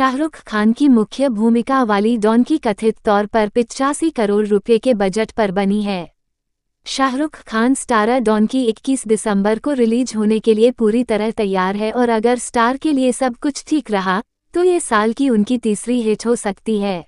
शाहरुख खान की मुख्य भूमिका वाली डॉन की कथित तौर पर पिचासी करोड़ रुपए के बजट पर बनी है शाहरुख खान स्टारर डॉन की 21 दिसंबर को रिलीज होने के लिए पूरी तरह तैयार है और अगर स्टार के लिए सब कुछ ठीक रहा तो ये साल की उनकी तीसरी हिट हो सकती है